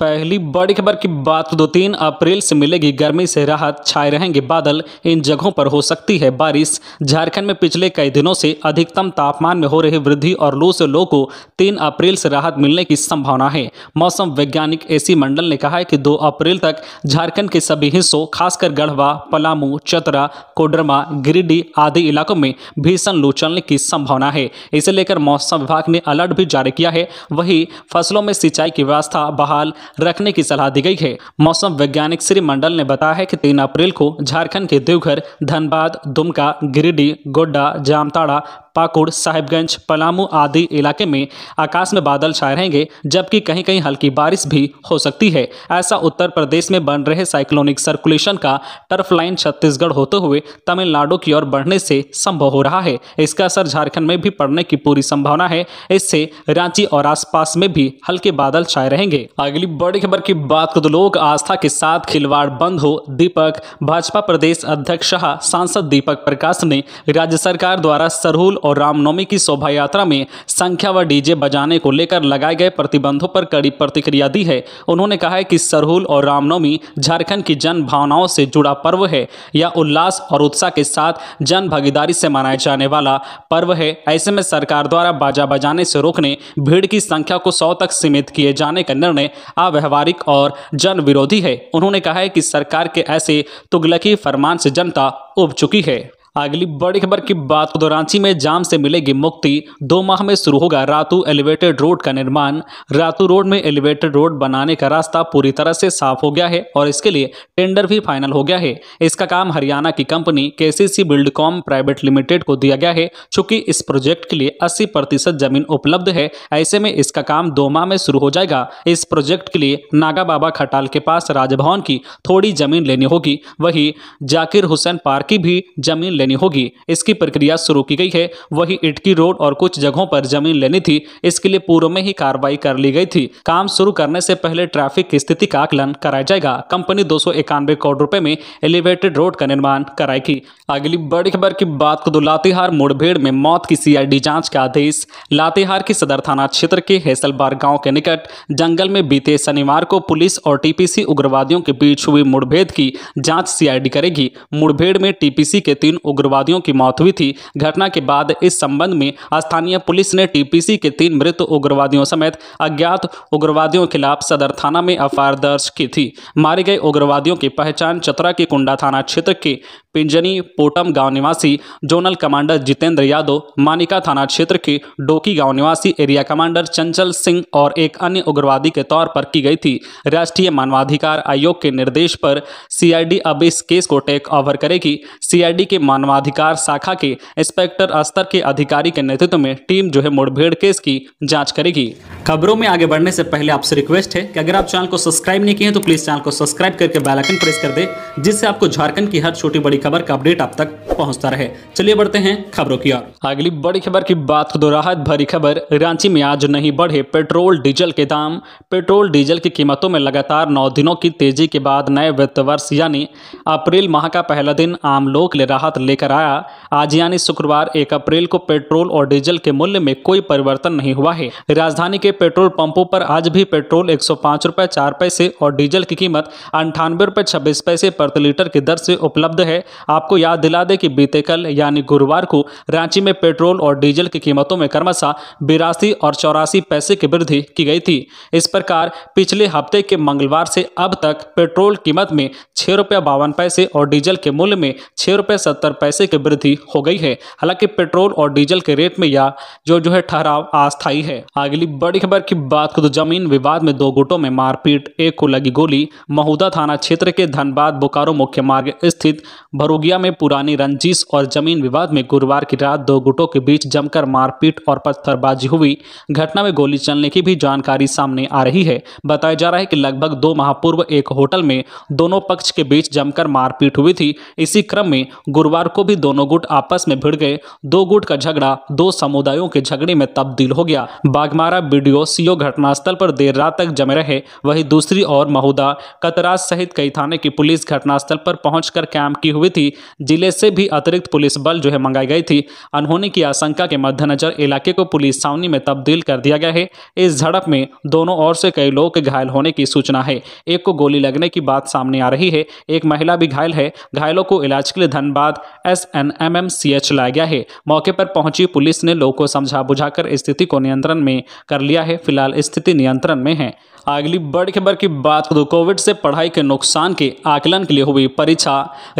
पहली बड़ी खबर की बात तो दो तीन अप्रैल से मिलेगी गर्मी से राहत छाए रहेंगे बादल इन जगहों पर हो सकती है बारिश झारखंड में पिछले कई दिनों से अधिकतम तापमान में हो रही वृद्धि और लू से लोगों को तीन अप्रैल से राहत मिलने की संभावना है मौसम वैज्ञानिक एसी मंडल ने कहा है कि दो अप्रैल तक झारखंड के सभी हिस्सों खासकर गढ़वा पलामू चतरा कोडरमा गिरिडीह आदि इलाकों में भीषण लू चलने की संभावना है इसे लेकर मौसम विभाग ने अलर्ट भी जारी किया है वही फसलों में सिंचाई की व्यवस्था बहाल रखने की सलाह दी गई है मौसम वैज्ञानिक श्री मंडल ने बताया है कि तीन अप्रैल को झारखंड के देवघर धनबाद दुमका गिरिडीह गोड्डा जामताड़ा पाकुड़ साहिबगंज पलामू आदि इलाके में आकाश में बादल छाए रहेंगे जबकि कहीं कहीं हल्की बारिश भी हो सकती है ऐसा उत्तर प्रदेश में बन रहे साइक्लोनिक सर्कुलेशन का टर्फ लाइन छत्तीसगढ़ होते हुए तमिलनाडु की ओर बढ़ने से संभव हो रहा है इसका असर झारखंड में भी पड़ने की पूरी संभावना है इससे रांची और आसपास में भी हल्के बादल छाए रहेंगे अगली बड़ी खबर की बात करो तो लोक आस्था के साथ खिलवाड़ बंद हो दीपक भाजपा प्रदेश अध्यक्ष शाह सांसद दीपक प्रकाश ने राज्य सरकार द्वारा सरहुल और रामनवमी की शोभा यात्रा में संख्या व डीजे बजाने को लेकर लगाए गए प्रतिबंधों पर कड़ी प्रतिक्रिया दी है उन्होंने कहा है कि सरहुल और रामनवमी झारखंड की जन भावनाओं से जुड़ा पर्व है यह उल्लास और उत्साह के साथ जन भागीदारी से मनाया जाने वाला पर्व है ऐसे में सरकार द्वारा बाजा बजाने से रोकने भीड़ की संख्या को सौ तक सीमित किए जाने का निर्णय अव्यवहारिक और जन विरोधी है उन्होंने कहा है कि सरकार के ऐसे तुगलकी फरमान से जनता उब चुकी है अगली बड़ी खबर की बात तो रांची में जाम से मिलेगी मुक्ति दो माह में शुरू होगा रातू एलिवेटेड रोड का निर्माण रातू रोड में एलिवेटेड रोड बनाने का रास्ता पूरी तरह से साफ हो गया है और इसके लिए टेंडर भी फाइनल हो गया है इसका काम हरियाणा की company KCC Buildcom private limited को दिया गया है चूंकि इस प्रोजेक्ट के लिए अस्सी प्रतिशत जमीन उपलब्ध है ऐसे में इसका काम दो माह में शुरू हो जाएगा इस प्रोजेक्ट के लिए नागा बाबा खटाल के पास राजभवन की थोड़ी जमीन लेनी होगी वही जाकिर हुसैन पार्क की भी जमीन लेनी होगी इसकी प्रक्रिया शुरू की गई है वही इटकी रोड और कुछ जगहों पर जमीन लेनी थी इसके लिए पूर्व में ही कार्रवाई कर ली गई थी काम शुरू करने से पहले ट्रैफिक की स्थिति का आकलन कराया जाएगा कंपनी दो करोड़ रूपए में एलिवेटेड रोड का निर्माण कराएगी अगली बड़ी खबर की बात को लातेहार मुठभेड़ में मौत की सीआईडी जांच का आदेश लातेहार के सदर थाना क्षेत्र के हेसलबार गांव के निकट जंगल में बीते शनिवार को पुलिस और टीपीसी उग्रवादियों के बीच हुई मुठभेड़ की जांच सीआईडी करेगी मुठभेड़ में टीपीसी के तीन उग्रवादियों की मौत हुई थी घटना के बाद इस संबंध में स्थानीय पुलिस ने टीपीसी के तीन मृत उग्रवादियों समेत अज्ञात उग्रवादियों के खिलाफ सदर थाना में एफ दर्ज की थी मारे गए उग्रवादियों की पहचान चतरा के कुंडा थाना क्षेत्र के पिंजनी पोटम गांव निवासी जोनल कमांडर जितेंद्र यादव मानिका थाना क्षेत्र के डोकी गांव निवासी एरिया कमांडर चंचल सिंह और एक अन्य उग्रवादी के तौर पर की गई थी राष्ट्रीय मानवाधिकार आयोग के निर्देश पर सीआईडी अब इस केस को टेक ओवर करेगी सीआईडी के मानव मानवाधिकार शाखा के इंस्पेक्टर स्तर के अधिकारी के नेतृत्व में टीम जो है मुठभेड़ केस की जांच करेगी खबरों में आगे बढ़ने से पहले आपसे रिक्वेस्ट है कि अगर आप चैनल को सब्सक्राइब नहीं किए तो प्लीज चैनल को सब्सक्राइब करके बैलाइकन प्रेस कर दे जिससे आपको झारखंड की हर छोटी बड़ी खबर का अपडेट आप तक पहुंचता रहे चलिए बढ़ते हैं खबरों की ओर अगली बड़ी खबर की बात को राहत भरी खबर रांची में आज नहीं बढ़े पेट्रोल डीजल के दाम पेट्रोल डीजल की कीमतों में लगातार नौ दिनों की तेजी के बाद नए वित्त वर्ष यानी अप्रैल माह का पहला दिन आम लोग ले राहत लेकर आया आज यानी शुक्रवार एक अप्रैल को पेट्रोल और डीजल के मूल्य में कोई परिवर्तन नहीं हुआ है राजधानी के पेट्रोल पंपों पर आज भी पेट्रोल एक सौ पाँच चार पैसे और डीजल की कीमत अंठानवे रूपए छब्बीस पैसे प्रति लीटर की दर से उपलब्ध है आपको याद दिला दे कि कि बीते कल यानी गुरुवार को रांची में पेट्रोल और डीजल की कीमतों में क्रमशः बिरासी और चौरासी पैसे की वृद्धि की गई थी इस प्रकार पिछले हफ्ते के मंगलवार से अब तक पेट्रोल कीमत में छः रुपये बावन पैसे और डीजल के मूल्य में छः रुपये सत्तर पैसे की वृद्धि हो गई है हालांकि पेट्रोल और डीजल के रेट में यह जो जो है ठहराव अस्थायी है अगली बड़ी खबर की बात को तो जमीन विवाद में दो गुटों में मारपीट एक को लगी गोली महुदा थाना क्षेत्र के धनबाद बोकारो मुख्य मार्ग स्थित भरोगिया में पुरानी रंज रंजिश और जमीन विवाद में गुरुवार की रात दो गुटों के बीच जमकर मारपीट और पत्थरबाजी हुई घटना में गोली चलने की भी जानकारी सामने आ रही है बताया जा रहा है कि लगभग दो माह पूर्व एक होटल में दोनों पक्ष के बीच जमकर मारपीट हुई थी इसी क्रम में गुरुवार को भी दोनों गुट आपस में भिड़ गए दो गुट का झगड़ा दो समुदायों के झगड़े में तब्दील हो गया बागमारा बीडीओ सीओ घटनास्थल पर देर रात तक जमे रहे वही दूसरी ओर महुदा कतराज सहित कई थाने की पुलिस घटनास्थल पर पहुंचकर कैंप की हुई थी जिले से भी भी अतिरिक्त पुलिस बल जो है मंगाई गई थी अनहोनी की आशंका के मद्देनजर इलाके को पुलिस छावनी में तब्दील कर दिया गया है इस झड़प में दोनों ओर से कई लोग घायल होने की सूचना है एक को गोली लगने की बात सामने आ रही है एक महिला भी घायल है घायलों को इलाज के लिए Dhanbad S N M M C H लाया गया है मौके पर पहुंची पुलिस ने लोगों को समझा बुझाकर स्थिति को नियंत्रण में कर लिया है फिलहाल स्थिति नियंत्रण में है अगली बड़ी खबर की बात करूँ कोविड से पढ़ाई के नुकसान के आकलन के लिए हुई परीक्षा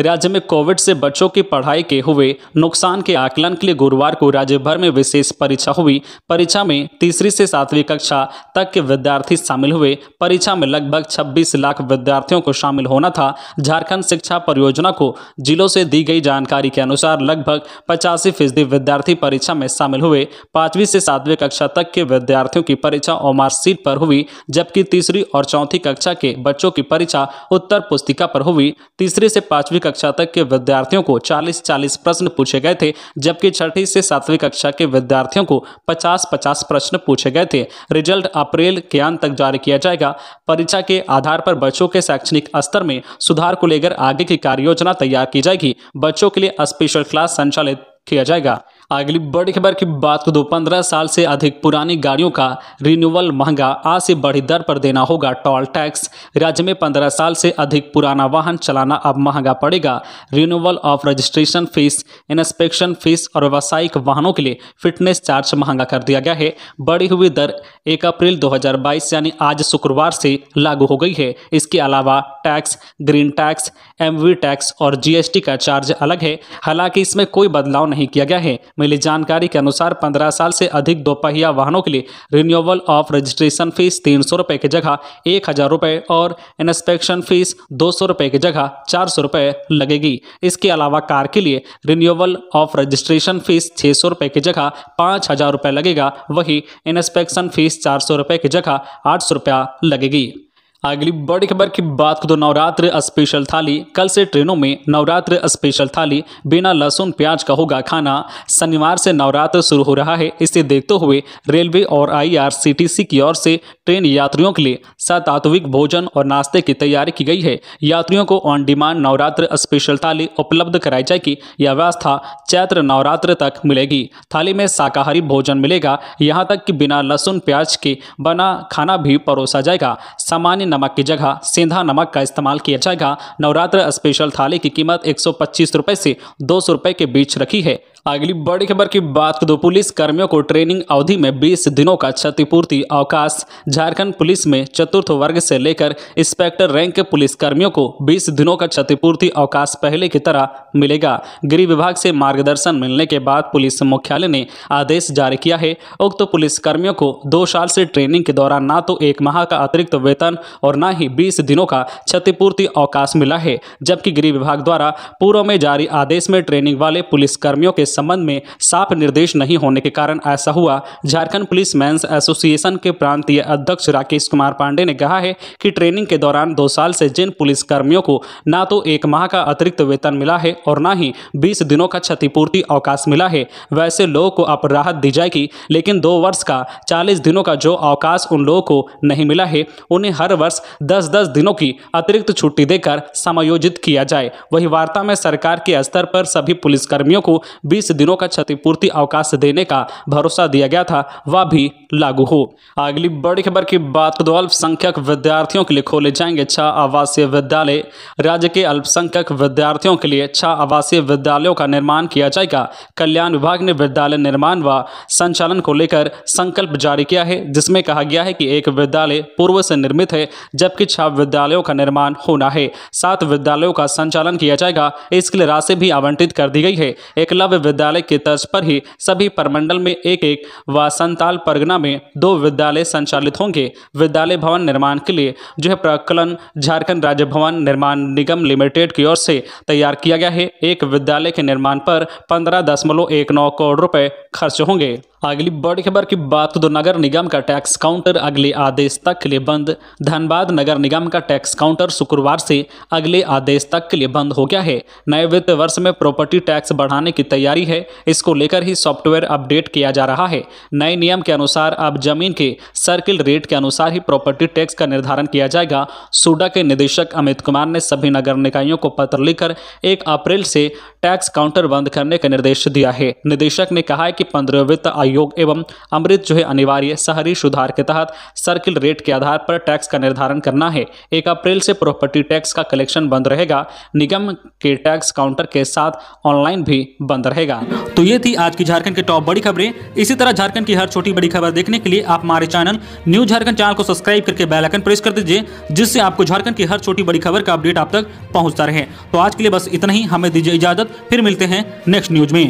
राज्य में कोविड से बच्चों की पढ़ाई के हुए नुकसान के आकलन के लिए गुरुवार को राज्य भर में विशेष परीक्षा हुई परीक्षा में तीसरी से सातवीं कक्षा तक के विद्यार्थी शामिल हुए परीक्षा में लगभग छब्बीस लाख विद्यार्थियों को शामिल होना था झारखंड शिक्षा परियोजना को जिलों से दी गई जानकारी के अनुसार लगभग पचासी फीसदी विद्यार्थी परीक्षा में शामिल हुए पांचवी से सातवीं कक्षा तक के विद्यार्थियों की परीक्षा ओमार सीट पर हुई जबकि की तीसरी और चौथी कक्षा के बच्चों की परीक्षा उत्तर पुस्तिका पर हुई तीसरी से पांचवी कक्षा तक के विद्यार्थियों को चालीस चालीस प्रश्न पूछे गए थे जबकि छठी से सातवीं कक्षा के विद्यार्थियों को पचास पचास प्रश्न पूछे गए थे रिजल्ट अप्रैल के अंत तक जारी किया जाएगा परीक्षा के आधार पर बच्चों के शैक्षणिक स्तर में सुधार को लेकर आगे की कार्ययोजना तैयार की जाएगी बच्चों के लिए स्पेशल क्लास संचालित किया जाएगा अगली बड़ी खबर की बात को दो पंद्रह साल से अधिक पुरानी गाड़ियों का रिन्यूअल महंगा आज से बढ़ी दर पर देना होगा टोल टैक्स राज्य में पंद्रह साल से अधिक पुराना वाहन चलाना अब महंगा पड़ेगा renewal of registration fees inspection fees और व्यावसायिक वाहनों के लिए फिटनेस चार्ज महंगा कर दिया गया है बढ़ी हुई दर एक अप्रैल दो यानी आज शुक्रवार से लागू हो गई है इसके अलावा tax green tax M tax और जी का चार्ज अलग है हालांकि इसमें कोई बदलाव नहीं किया गया है मिली जानकारी के अनुसार पंद्रह साल से अधिक दोपहिया वाहनों के लिए रिन्यूअल ऑफ रजिस्ट्रेशन फीस तीन सौ रुपये की जगह एक हज़ार रुपये और इंस्पेक्शन फीस दो सौ रुपये की जगह चार सौ रुपये लगेगी इसके अलावा कार के लिए रिन्यूअल ऑफ रजिस्ट्रेशन फीस छः सौ रुपये की जगह पाँच हज़ार रुपये लगेगा वही इंस्पेक्शन फीस चार सौ रुपये की जगह आठ सौ रुपया लगेगी अगली बड़ी खबर की बात करो नवरात्र स्पेशल थाली कल से ट्रेनों में नवरात्र स्पेशल थाली बिना लहसुन प्याज का होगा खाना शनिवार से नवरात्र शुरू हो रहा है इसे देखते हुए रेलवे और आईआरसीटीसी की ओर से ट्रेन यात्रियों के लिए सात्विक भोजन और नाश्ते की तैयारी की गई है यात्रियों को ऑन डिमांड नवरात्र स्पेशल थाली उपलब्ध कराई जाएगी यह व्यवस्था चैत्र नवरात्र तक मिलेगी थाली में शाकाहारी भोजन मिलेगा यहाँ तक कि बिना लहसुन प्याज के बना खाना भी परोसा जाएगा सामान्य नमक की जगह सेंधा नमक का इस्तेमाल किया जाएगा नवरात्र स्पेशल थाली की कीमत एक सौ से दो सौ के बीच रखी है अगली बड़ी खबर की बात दो पुलिस कर्मियों को ट्रेनिंग अवधि में 20 दिनों का क्षतिपूर्ति अवकाश झारखंड पुलिस में चतुर्थ वर्ग से लेकर इंस्पेक्टर रैंक के पुलिस कर्मियों को 20 दिनों का क्षतिपूर्ति अवकाश पहले की तरह मिलेगा गृह विभाग से मार्गदर्शन मिलने के बाद पुलिस मुख्यालय ने आदेश जारी किया है उक्त तो पुलिस कर्मियों को दो साल से ट्रेनिंग के दौरान न तो एक माह का अतिरिक्त वेतन और न ही बीस दिनों का क्षतिपूर्ति अवकाश मिला है जबकि गृह विभाग द्वारा पूर्व में जारी आदेश में ट्रेनिंग वाले पुलिस कर्मियों के संबंध में साफ निर्देश नहीं होने के कारण ऐसा हुआ झारखंड पुलिस मैंस एसोसिएशन के प्रांतीय अध्यक्ष राकेश कुमार पांडे ने कहा है कि ट्रेनिंग के दौरान दो साल से जिन पुलिसकर्मियों को ना तो एक माह का अतिरिक्त वेतन मिला है और ना ही बीस दिनों का क्षतिपूर्ति अवकाश मिला है वैसे लोगों को अब राहत दी जाएगी लेकिन दो वर्ष का चालीस दिनों का जो अवकाश उन लोगों को नहीं मिला है उन्हें हर वर्ष दस दस दिनों की अतिरिक्त छुट्टी देकर समायोजित किया जाए वही वार्ता में सरकार के स्तर पर सभी पुलिसकर्मियों को बीस तीस दिनों का क्षतिपूर्ति अवकाश देने का भरोसा दिया गया था वह भी लागू हो अगली बड़ी खबर की बात तो अल्पसंख्यक विद्यार्थियों के लिए खोले जाएंगे छह आवासीय विद्यालय राज्य के अल्पसंख्यक विद्यार्थियों के लिए छह आवासीय विद्यालयों का निर्माण किया जाएगा कल्याण विभाग ने विद्यालय निर्माण व संचालन को लेकर संकल्प जारी किया है जिसमें कहा गया है कि एक विद्यालय पूर्व से निर्मित है जबकि छह विद्यालयों का निर्माण होना है सात विद्यालयों का संचालन किया जाएगा इसके लिए राशि भी आवंटित कर दी गई है एकलव्य विद्यालय के तर्ज पर ही सभी प्रमंडल में एक एक व संताल परगना में दो विद्यालय संचालित होंगे विद्यालय भवन निर्माण के लिए जो है प्रकलन झारखंड राज्य भवन निर्माण निगम लिमिटेड की ओर से तैयार किया गया है एक विद्यालय के निर्माण पर पंद्रह दशमलव एक नौ करोड़ रुपए खर्च होंगे अगली बड़ी खबर की बात तो नगर निगम का टैक्स काउंटर अगले आदेश तक के लिए बंद धनबाद नगर निगम का टैक्स काउंटर शुक्रवार से अगले आदेश तक के लिए बंद हो गया है नए वित्त वर्ष में प्रॉपर्टी टैक्स बढ़ाने की तैयारी जारी है इसको लेकर ही सॉफ्टवेयर अपडेट किया जा रहा है नए नियम के अनुसार अब जमीन के सर्किल रेट के अनुसार ही प्रॉपर्टी टैक्स का निर्धारण किया जाएगा सूडा के निदेशक अमित कुमार ने सभी नगर निकायों को पत्र लिखकर एक अप्रैल से टैक्स काउंटर बंद करने का निर्देश दिया है निदेशक ने कहा है कि पंद्रह वित्त आयोग एवं अमृत जो है अनिवार्य शहरी सुधार के तहत सर्किल रेट के आधार पर टैक्स का निर्धारण करना है एक अप्रैल से प्रॉपर्टी टैक्स का कलेक्शन बंद रहेगा निगम के टैक्स काउंटर के साथ ऑनलाइन भी बंद रहेगा करेगा तो ये थी आज की झारखंड की टॉप बड़ी खबरें इसी तरह झारखंड की हर छोटी बड़ी खबर देखने के लिए आप हमारे चैनल न्यूज झारखंड चैनल को सब्सक्राइब करके बेलाइकन प्रेस कर दीजिए जिससे आपको झारखंड की हर छोटी बड़ी खबर का अपडेट आप तक पहुँचता रहे तो आज के लिए बस इतना ही हमें दीजिए इजाजत फिर मिलते हैं नेक्स्ट न्यूज में